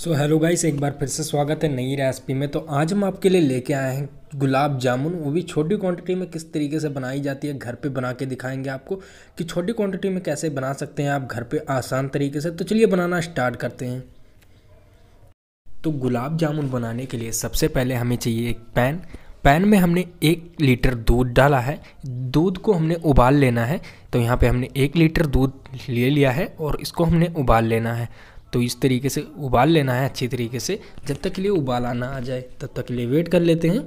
so hello guys एक बार फिर से स्वागत है नई रेसिपी में तो आज हम आपके लिए लेके आए हैं गुलाब जामुन वो भी छोटी क्वांटिटी में किस तरीके से बनाई जाती है घर पे बना के दिखाएंगे आपको कि छोटी क्वांटिटी में कैसे बना सकते हैं आप घर पे आसान तरीके से तो चलिए बनाना स्टार्ट करते हैं तो गुलाब जामुन बनाने के लिए सबसे पहले हमें चाहिए एक पैन पैन में हमने एक लीटर दूध डाला है दूध को हमने उबाल लेना है तो यहाँ पे हमने एक लीटर दूध ले लिया है और इसको हमने उबाल लेना है तो इस तरीके से उबाल लेना है अच्छी तरीके से जब तक के लिए उबाल आना आ जाए तब तक के लिए वेट कर लेते हैं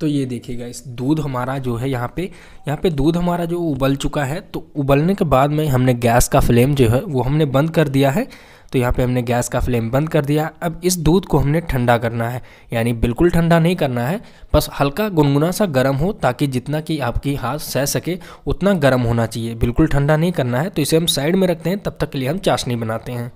तो ये देखिएगा इस दूध हमारा जो है यहाँ पे यहाँ पे दूध हमारा जो उबल चुका है तो उबलने के बाद में हमने गैस का फ्लेम जो है वो हमने बंद कर दिया है तो यहाँ पे हमने गैस का फ्लेम बंद कर दिया अब इस दूध को हमने ठंडा करना है यानी बिल्कुल ठंडा नहीं करना है बस हल्का गुनगुना सा गर्म हो ताकि जितना कि आपकी हाथ सह सके उतना गर्म होना चाहिए बिल्कुल ठंडा नहीं करना है तो इसे हम साइड में रखते हैं तब तक के लिए हम चाशनी बनाते हैं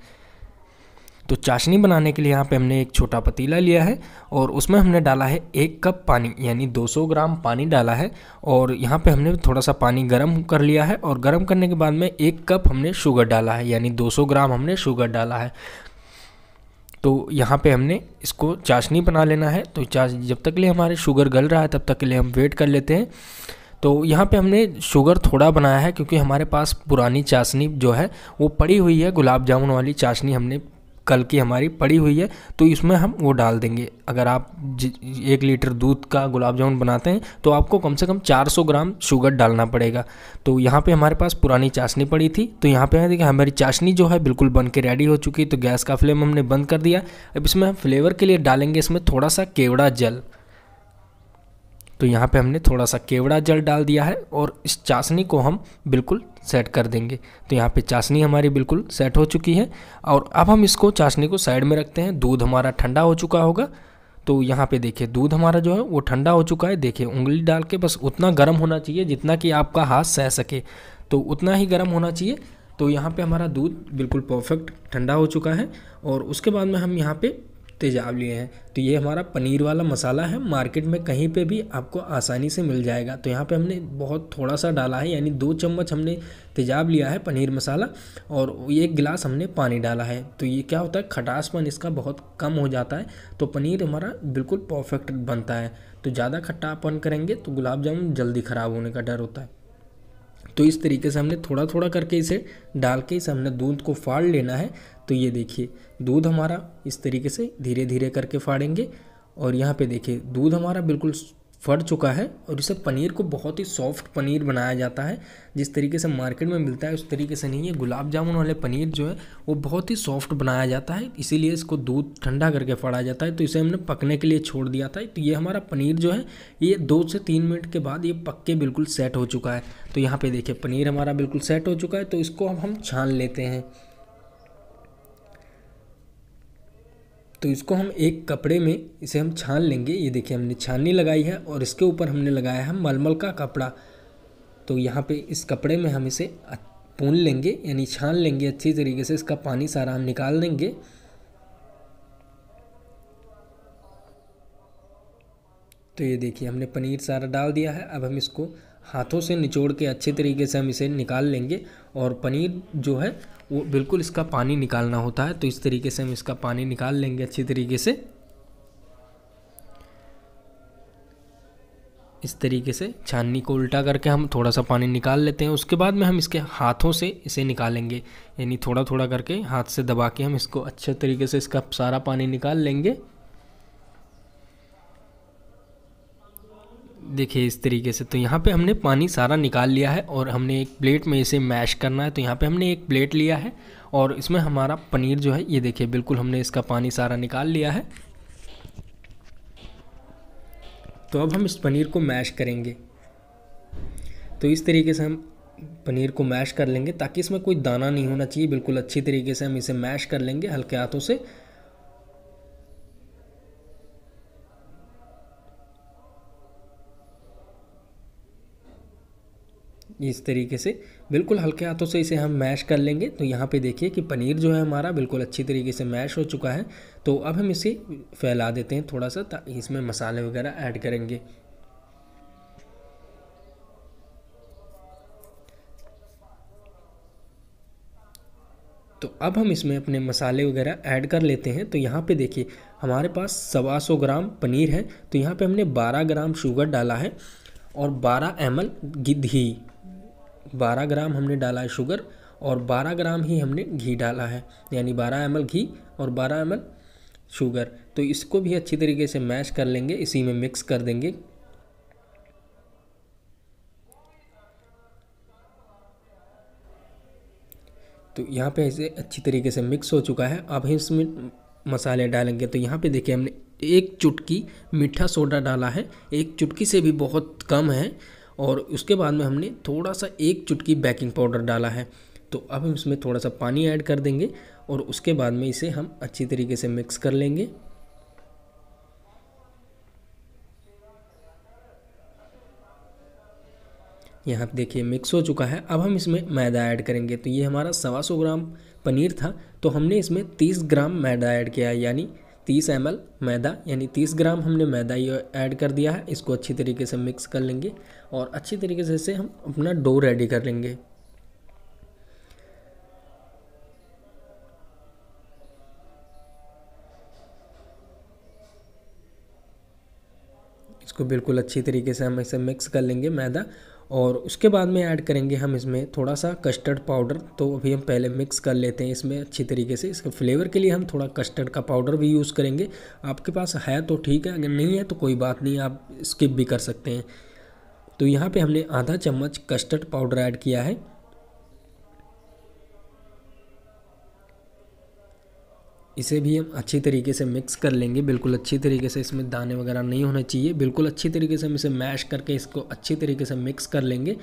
तो चाशनी बनाने के लिए यहाँ पे हमने एक छोटा पतीला लिया है और उसमें हमने डाला है एक कप पानी यानी 200 ग्राम पानी डाला है और यहाँ पे हमने थोड़ा सा पानी गर्म कर लिया है और गर्म करने के बाद में एक कप हमने शुगर डाला है यानी 200 ग्राम हमने शुगर डाला है तो यहाँ पे हमने इसको चाशनी बना लेना है तो चाश जब तक के लिए हमारे शुगर गल रहा है तब तक के लिए हम वेट कर लेते हैं तो यहाँ पे हमने शुगर थोड़ा बनाया है क्योंकि हमारे पास पुरानी चाशनी जो है वो पड़ी हुई है गुलाब जामुन वाली चाशनी हमने कल की हमारी पड़ी हुई है तो इसमें हम वो डाल देंगे अगर आप एक लीटर दूध का गुलाब जामुन बनाते हैं तो आपको कम से कम 400 ग्राम शुगर डालना पड़ेगा तो यहाँ पे हमारे पास पुरानी चाशनी पड़ी थी तो यहाँ पे है देखिए हमारी चाशनी जो है बिल्कुल बन के रेडी हो चुकी तो गैस का फ्लेम हमने बंद कर दिया अब इसमें हम फ्लेवर के लिए डालेंगे इसमें थोड़ा सा केवड़ा जल तो यहाँ पे हमने थोड़ा सा केवड़ा जल डाल दिया है और इस चाशनी को हम बिल्कुल सेट कर देंगे तो यहाँ पे चाशनी हमारी बिल्कुल सेट हो चुकी है और अब हम इसको चाशनी को साइड में रखते हैं दूध हमारा ठंडा हो चुका होगा तो यहाँ पे देखिए दूध हमारा जो है वो ठंडा हो चुका है देखिए उंगली डाल के बस उतना गर्म होना चाहिए जितना कि आपका हाथ सह सके तो उतना ही गर्म होना चाहिए तो यहाँ पे हमारा दूध बिल्कुल परफेक्ट ठंडा हो चुका है और उसके बाद में हम यहाँ पे तेजाब लिए हैं तो ये हमारा पनीर वाला मसाला है मार्केट में कहीं पे भी आपको आसानी से मिल जाएगा तो यहाँ पे हमने बहुत थोड़ा सा डाला है यानी दो चम्मच हमने तेजाब लिया है पनीर मसाला और एक गिलास हमने पानी डाला है तो ये क्या होता है खटासपन इसका बहुत कम हो जाता है तो पनीर हमारा बिल्कुल परफेक्ट बनता है तो ज़्यादा खट्टापन करेंगे तो गुलाब जामुन जल्दी ख़राब होने का डर होता है तो इस तरीके से हमने थोड़ा थोड़ा करके इसे डाल के इसे हमने दूध को फाड़ लेना है तो ये देखिए दूध हमारा इस तरीके से धीरे धीरे करके फाड़ेंगे और यहाँ पे देखिए दूध हमारा बिल्कुल फट चुका है और इसे पनीर को बहुत ही सॉफ्ट पनीर बनाया जाता है जिस तरीके से मार्केट में मिलता है उस तरीके से नहीं है गुलाब जामुन वाले पनीर जो है वो बहुत ही सॉफ्ट बनाया जाता है इसीलिए इसको दूध ठंडा करके फड़ा जाता है तो इसे हमने पकने के लिए छोड़ दिया था तो ये हमारा पनीर जो है ये दो से तीन मिनट के बाद ये पक के बिल्कुल सेट हो चुका है तो यहाँ पर देखिए पनीर हमारा बिल्कुल सेट हो चुका है तो इसको अब हम छान लेते हैं तो इसको हम एक कपड़े में इसे हम छान लेंगे ये देखिए हमने छाननी लगाई है और इसके ऊपर हमने लगाया है मलमल का कपड़ा तो यहाँ पे इस कपड़े में हम इसे पून लेंगे यानी छान लेंगे अच्छी तरीके से इसका पानी सारा हम निकाल देंगे तो ये देखिए हमने पनीर सारा डाल दिया है अब हम इसको हाथों से निचोड़ के अच्छे तरीके से हम इसे निकाल लेंगे और पनीर जो है वो बिल्कुल इसका पानी निकालना होता है तो इस तरीके से हम इसका पानी निकाल लेंगे अच्छी तरीके से इस तरीके से छाननी को उल्टा करके हम थोड़ा सा पानी निकाल लेते हैं उसके बाद में हम इसके हाथों से इसे निकालेंगे यानी थोड़ा थोड़ा करके हाथ से दबा के हम इसको अच्छे तरीके से इसका सारा पानी निकाल लेंगे देखिए इस तरीके से तो यहाँ पे हमने पानी सारा निकाल लिया है और हमने एक प्लेट में इसे मैश करना है तो यहाँ पे हमने एक प्लेट लिया है और इसमें हमारा पनीर जो है ये देखिए बिल्कुल हमने इसका पानी सारा निकाल लिया है तो अब हम इस पनीर को मैश करेंगे तो इस तरीके से हम पनीर को मैश कर लेंगे ताकि इसमें कोई दाना नहीं होना चाहिए बिल्कुल अच्छी तरीके से हम इसे मैश कर लेंगे हल्के हाथों से इस तरीके से बिल्कुल हल्के हाथों से इसे हम मैश कर लेंगे तो यहाँ पे देखिए कि पनीर जो है हमारा बिल्कुल अच्छी तरीके से मैश हो चुका है तो अब हम इसे फैला देते हैं थोड़ा सा ताकि इसमें मसाले वगैरह ऐड करेंगे तो अब हम इसमें अपने मसाले वगैरह ऐड कर लेते हैं तो यहाँ पे देखिए हमारे पास सवा सौ ग्राम पनीर है तो यहाँ पे हमने 12 ग्राम शुगर डाला है और 12 एम एल घी 12 ग्राम हमने डाला है शुगर और 12 ग्राम ही हमने घी डाला है यानी 12 एम घी और 12 एम शुगर तो इसको भी अच्छी तरीके से मैश कर लेंगे इसी में मिक्स कर देंगे तो यहाँ पे इसे अच्छी तरीके से मिक्स हो चुका है अब हम इसमें मसाले डालेंगे तो यहाँ पे देखिए हमने एक चुटकी मीठा सोडा डाला है एक चुटकी से भी बहुत कम है और उसके बाद में हमने थोड़ा सा एक चुटकी बेकिंग पाउडर डाला है तो अब हम इसमें थोड़ा सा पानी ऐड कर देंगे और उसके बाद में इसे हम अच्छी तरीके से मिक्स कर लेंगे यहाँ पर देखिए मिक्स हो चुका है अब हम इसमें मैदा ऐड करेंगे तो ये हमारा सवा सौ ग्राम पनीर था तो हमने इसमें तीस ग्राम मैदा ऐड किया है यानी तीस एम मैदा यानी तीस ग्राम हमने मैदा ये ऐड कर दिया है इसको अच्छी तरीके से मिक्स कर लेंगे और अच्छी तरीके से इसे हम अपना डो रेडी कर लेंगे इसको बिल्कुल अच्छी तरीके से हम इसे मिक्स कर लेंगे मैदा और उसके बाद में ऐड करेंगे हम इसमें थोड़ा सा कस्टर्ड पाउडर तो अभी हम पहले मिक्स कर लेते हैं इसमें अच्छी तरीके से इसके फ्लेवर के लिए हम थोड़ा कस्टर्ड का पाउडर भी यूज़ करेंगे आपके पास है तो ठीक है अगर नहीं है तो कोई बात नहीं आप स्किप भी कर सकते हैं तो यहाँ पे हमने आधा चम्मच कस्टर्ड पाउडर ऐड किया है इसे भी हम अच्छी तरीके से मिक्स कर लेंगे बिल्कुल अच्छी तरीके से इसमें दाने वगैरह नहीं होने चाहिए बिल्कुल अच्छी तरीके से हम इसे मैश करके इसको अच्छी तरीके से मिक्स कर लेंगे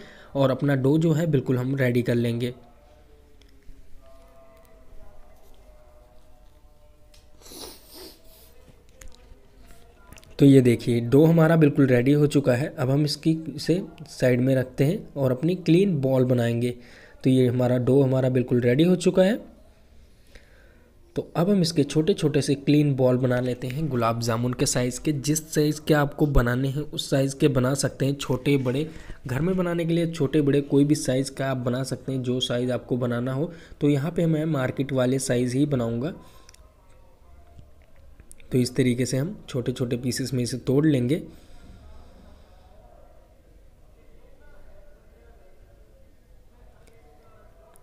और अपना डो जो है बिल्कुल हम रेडी कर लेंगे तो ये देखिए डो हमारा बिल्कुल रेडी हो चुका है अब हम इसकी इसे साइड में रखते हैं और अपनी क्लीन बॉल बनाएंगे तो ये हमारा डो हमारा बिल्कुल रेडी हो चुका है तो अब हम इसके छोटे छोटे से क्लीन बॉल बना लेते हैं गुलाब जामुन के साइज़ के जिस साइज़ के आपको बनाने हैं उस साइज़ के बना सकते हैं छोटे बड़े घर में बनाने के लिए छोटे बड़े कोई भी साइज़ का आप बना सकते हैं जो साइज़ आपको बनाना हो तो यहाँ पे मैं मार्केट वाले साइज़ ही बनाऊँगा तो इस तरीके से हम छोटे छोटे पीसेस में इसे तोड़ लेंगे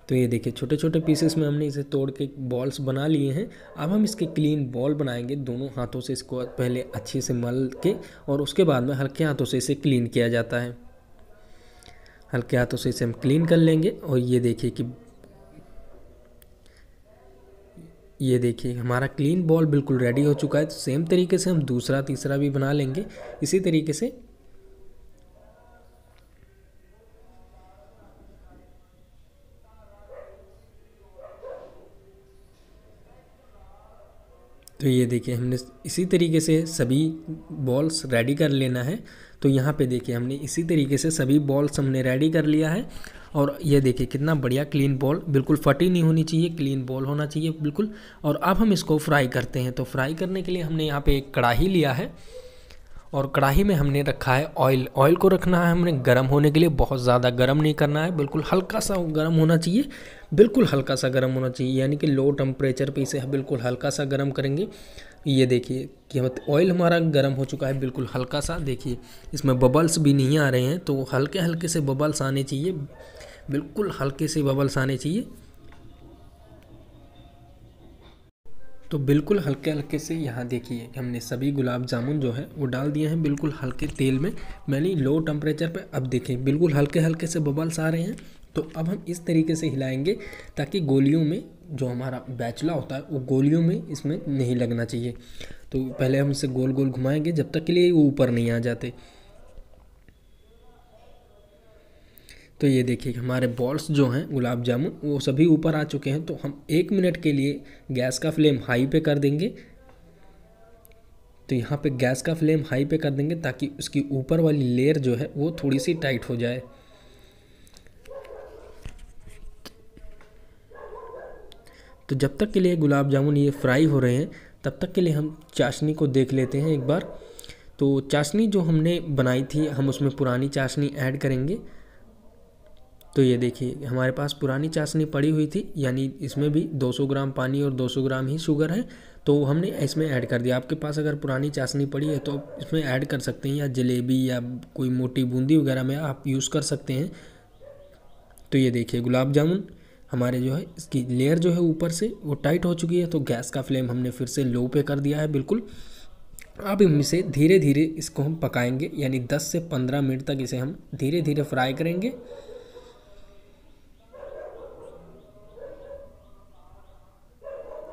तो ये देखिए छोटे छोटे पीसेस में हमने इसे तोड़ के बॉल्स बना लिए हैं अब हम इसके क्लीन बॉल बनाएंगे दोनों हाथों से इसको पहले अच्छे से मल के और उसके बाद में हल्के हाथों से इसे क्लीन किया जाता है हल्के हाथों से इसे हम क्लीन कर लेंगे और ये देखिए कि ये देखिए हमारा क्लीन बॉल बिल्कुल रेडी हो चुका है तो सेम तरीके से हम दूसरा तीसरा भी बना लेंगे इसी तरीके से तो ये देखिए हमने इसी तरीके से सभी बॉल्स रेडी कर लेना है तो यहाँ पे देखिए हमने इसी तरीके से सभी बॉल्स हमने रेडी कर लिया है और ये देखिए कितना बढ़िया क्लीन बॉल बिल्कुल फटी नहीं होनी चाहिए क्लीन बॉल होना चाहिए बिल्कुल और अब हम इसको फ्राई करते हैं तो फ्राई करने के लिए हमने यहाँ पे एक कढ़ाही लिया है और कढ़ाई में हमने रखा है ऑयल ऑयल को रखना है हमने गर्म होने के लिए बहुत ज़्यादा गर्म नहीं करना है बिल्कुल हल्का सा गर्म होना चाहिए बिल्कुल हल्का सा गर्म होना चाहिए यानी कि लो टेम्परेचर पे इसे बिल्कुल हल्का सा गर्म करेंगे ये देखिए कि हम ऑयल हमारा गर्म हो चुका है बिल्कुल हल्का सा देखिए इसमें बबल्स भी नहीं आ रहे हैं तो हल्के हल्के से बबल्स आने चाहिए बिल्कुल हल्के से बबल्स आने चाहिए तो बिल्कुल हल्के हल्के से यहाँ देखिए हमने सभी गुलाब जामुन जो है वो डाल दिए हैं बिल्कुल हल्के तेल में मैंने लो टेम्परेचर पे अब देखिए बिल्कुल हल्के हल्के से बबल्स आ रहे हैं तो अब हम इस तरीके से हिलाएंगे ताकि गोलियों में जो हमारा बैचला होता है वो गोलियों में इसमें नहीं लगना चाहिए तो पहले हम इसे गोल गोल घुमाएँगे जब तक के लिए वो ऊपर नहीं आ जाते तो ये देखिए हमारे बॉल्स जो हैं गुलाब जामुन वो सभी ऊपर आ चुके हैं तो हम एक मिनट के लिए गैस का फ्लेम हाई पे कर देंगे तो यहाँ पे गैस का फ्लेम हाई पे कर देंगे ताकि उसकी ऊपर वाली लेयर जो है वो थोड़ी सी टाइट हो जाए तो जब तक के लिए गुलाब जामुन ये फ्राई हो रहे हैं तब तक के लिए हम चाशनी को देख लेते हैं एक बार तो चाशनी जो हमने बनाई थी हम उसमें पुरानी चाशनी ऐड करेंगे तो ये देखिए हमारे पास पुरानी चाशनी पड़ी हुई थी यानी इसमें भी 200 ग्राम पानी और 200 ग्राम ही शुगर है तो हमने इसमें ऐड कर दिया आपके पास अगर पुरानी चाशनी पड़ी है तो आप इसमें ऐड कर सकते हैं या जलेबी या कोई मोटी बूंदी वगैरह में आप यूज़ कर सकते हैं तो ये देखिए गुलाब जामुन हमारे जो है इसकी लेयर जो है ऊपर से वो टाइट हो चुकी है तो गैस का फ्लेम हमने फिर से लो पे कर दिया है बिल्कुल अब हम इसे धीरे धीरे इसको हम पकाएंगे यानी 10 से 15 मिनट तक इसे हम धीरे धीरे फ्राई करेंगे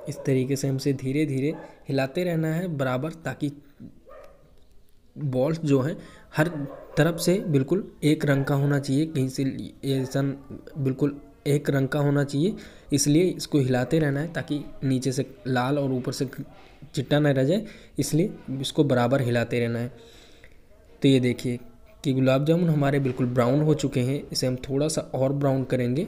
इस तरीके से हमसे धीरे धीरे हिलाते रहना है बराबर ताकि बॉल्स जो हैं हर तरफ से बिल्कुल एक रंग का होना चाहिए कहीं से ऐसा बिल्कुल एक रंग का होना चाहिए इसलिए इसको हिलाते रहना है ताकि नीचे से लाल और ऊपर से चिट्टा ना रह जाए इसलिए इसको बराबर हिलाते रहना है तो ये देखिए कि गुलाब जामुन हमारे बिल्कुल ब्राउन हो चुके हैं इसे हम थोड़ा सा और ब्राउन करेंगे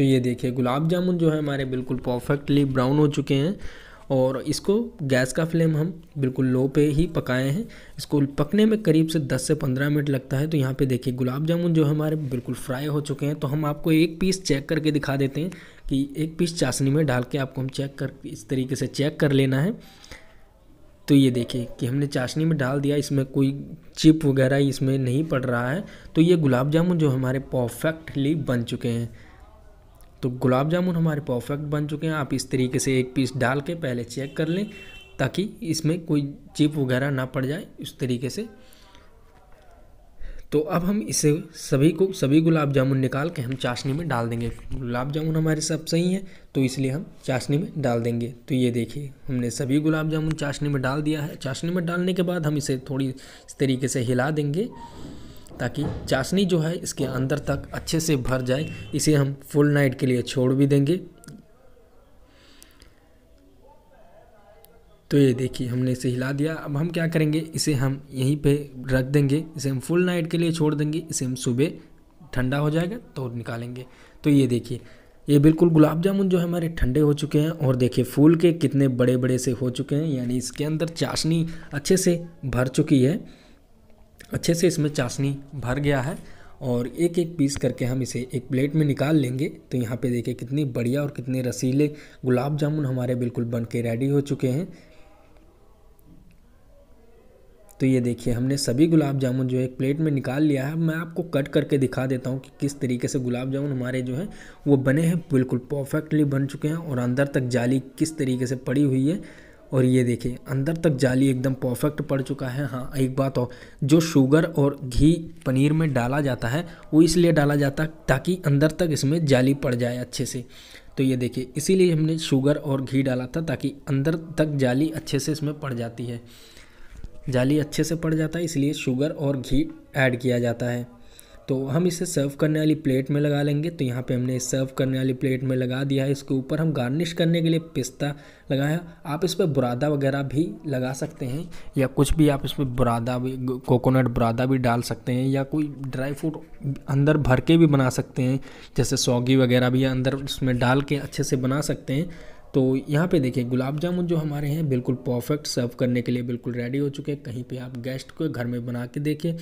तो ये देखिए गुलाब जामुन जो है हमारे बिल्कुल परफेक्टली ब्राउन हो चुके हैं और इसको गैस का फ्लेम हम बिल्कुल लो पे ही पकाए हैं इसको पकने में करीब से 10 से 15 मिनट लगता है तो यहाँ पे देखिए गुलाब जामुन जो हमारे बिल्कुल फ्राई हो चुके हैं तो हम आपको एक पीस चेक करके दिखा देते हैं कि एक पीस चाशनी में डाल के आपको हम चेक कर इस तरीके से चेक कर लेना है तो ये देखिए कि हमने चाशनी में डाल दिया इसमें कोई चिप वगैरह इसमें नहीं पड़ रहा है तो ये गुलाब जामुन जो हमारे परफेक्टली बन चुके हैं तो गुलाब जामुन हमारे परफेक्ट बन चुके हैं आप इस तरीके से एक पीस डाल के पहले चेक कर लें ताकि इसमें कोई चिप वगैरह ना पड़ जाए इस तरीके से तो अब हम इसे सभी को सभी गुलाब जामुन निकाल के हम चाशनी में डाल देंगे गुलाब जामुन हमारे सब सही हैं तो इसलिए हम चाशनी में डाल देंगे तो ये देखिए हमने सभी गुलाब जामुन चाशनी में डाल दिया है चाशनी में डालने के बाद हम इसे थोड़ी इस तरीके से हिला देंगे ताकि चाशनी जो है इसके अंदर तक अच्छे से भर जाए इसे हम फुल नाइट के लिए छोड़ भी देंगे तो ये देखिए हमने इसे हिला दिया अब हम क्या करेंगे इसे हम यहीं पे रख देंगे इसे हम फुल नाइट के लिए छोड़ देंगे इसे हम सुबह ठंडा हो जाएगा तो निकालेंगे तो ये देखिए ये बिल्कुल गुलाब जामुन जो है हमारे ठंडे हो चुके हैं और देखिए फूल के कितने बड़े बड़े से हो चुके हैं यानी इसके अंदर चाशनी अच्छे से भर चुकी है अच्छे से इसमें चाशनी भर गया है और एक एक पीस करके हम इसे एक प्लेट में निकाल लेंगे तो यहाँ पे देखिए कितनी बढ़िया और कितने रसीले गुलाब जामुन हमारे बिल्कुल बन के रेडी हो चुके हैं तो ये देखिए हमने सभी गुलाब जामुन जो है एक प्लेट में निकाल लिया है मैं आपको कट करके दिखा देता हूँ कि किस तरीके से गुलाब जामुन हमारे जो हैं वो बने हैं बिल्कुल परफेक्टली बन चुके हैं और अंदर तक जाली किस तरीके से पड़ी हुई है और ये देखिए अंदर तक जाली एकदम परफेक्ट पड़ चुका है हाँ एक बात और जो शुगर और घी पनीर में डाला जाता है वो इसलिए डाला जाता है ताकि अंदर तक इसमें जाली पड़ जाए अच्छे से तो ये देखिए इसीलिए हमने शुगर और घी डाला था ताकि अंदर तक जाली अच्छे से इसमें पड़ जाती है जाली अच्छे से पड़ जाता है इसलिए शुगर और घी ऐड किया जाता है तो हम इसे सर्व करने वाली प्लेट में लगा लेंगे तो यहाँ पे हमने सर्व करने वाली प्लेट में लगा दिया है इसके ऊपर हम गार्निश करने के लिए पिस्ता लगाया आप इस पर बुरादा वगैरह भी लगा सकते हैं या कुछ भी आप इसमें बुरादा भी कोकोनट बुरादा भी डाल सकते हैं या कोई ड्राई फ्रूट अंदर भर के भी बना सकते हैं जैसे सौगी वगैरह भी अंदर इसमें डाल के अच्छे से बना सकते हैं तो यहाँ पे देखिए गुलाब जामुन जो हमारे हैं बिल्कुल परफेक्ट सर्व करने के लिए बिल्कुल रेडी हो चुके हैं कहीं पे आप गेस्ट को घर में बना के देखें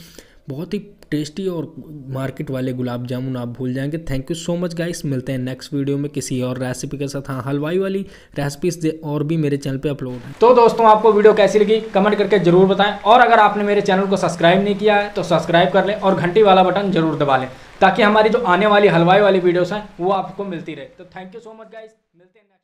बहुत ही टेस्टी और मार्केट वाले गुलाब जामुन आप भूल जाएंगे thank you so much guys मिलते हैं नेक्स्ट वीडियो में किसी और रेसिपी के साथ हाँ हलवाई वाली रेसिपीज और भी मेरे चैनल पे अपलोड है तो दोस्तों आपको वीडियो कैसी लगी कमेंट करके जरूर बताएं और अगर आपने मेरे चैनल को सब्सक्राइब नहीं किया है तो सब्सक्राइब कर लें और घंटी वाला बटन जरूर दबा लें ताकि हमारी जो आने वाली हलवाई वाली वीडियोस हैं वो आपको मिलती रहे तो thank you so much guys मिलते हैं